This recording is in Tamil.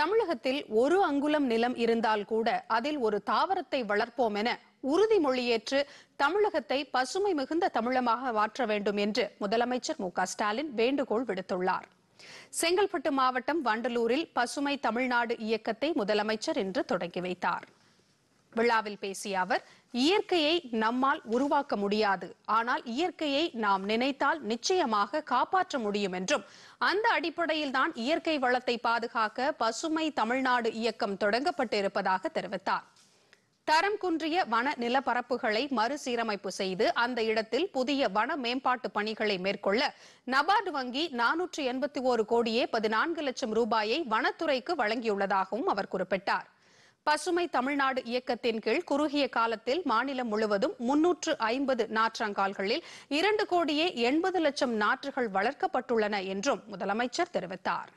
தமிழகத்தில் ஒரு அங்குலம் நிலம் இருந்தால் கூட அதில் ஒரு தாவரத்தை வளர்ப்போம் என உறுதிமொழியேற்று தமிழகத்தை பசுமை மிகுந்த தமிழமாக மாற்ற வேண்டும் என்று முதலமைச்சர் மு ஸ்டாலின் வேண்டுகோள் விடுத்துள்ளார் செங்கல்பட்டு மாவட்டம் வண்டலூரில் பசுமை தமிழ்நாடு இயக்கத்தை முதலமைச்சர் இன்று தொடங்கி வைத்தார் விழாவில் பேசிய அவர் இயற்கையை நம்மால் உருவாக்க முடியாது ஆனால் இயற்கையை நாம் நினைத்தால் நிச்சயமாக காப்பாற்ற முடியும் என்றும் அந்த அடிப்படையில் தான் இயற்கை வளத்தை பாதுகாக்க பசுமை தமிழ்நாடு இயக்கம் தொடங்கப்பட்டிருப்பதாக தெரிவித்தார் தரம் குன்றிய வன நிலப்பரப்புகளை மறுசீரமைப்பு செய்து அந்த இடத்தில் புதிய வன மேம்பாட்டு பணிகளை மேற்கொள்ள நபார்டு வங்கி நானூற்று எண்பத்தி ஓரு கோடியே பதினான்கு லட்சம் ரூபாயை வனத்துறைக்கு வழங்கியுள்ளதாகவும் அவர் குறிப்பிட்டார் பசுமை தமிழ்நாடு இயக்கத்தின் கீழ் குறுகிய காலத்தில் மாநிலம் முழுவதும் முன்னூற்று ஐம்பது நாற்றங்கால்களில் இரண்டு கோடியே எண்பது லட்சம் நாற்றுகள் வளர்க்கப்பட்டுள்ளன என்றும் முதலமைச்சர் தெரிவித்தாா்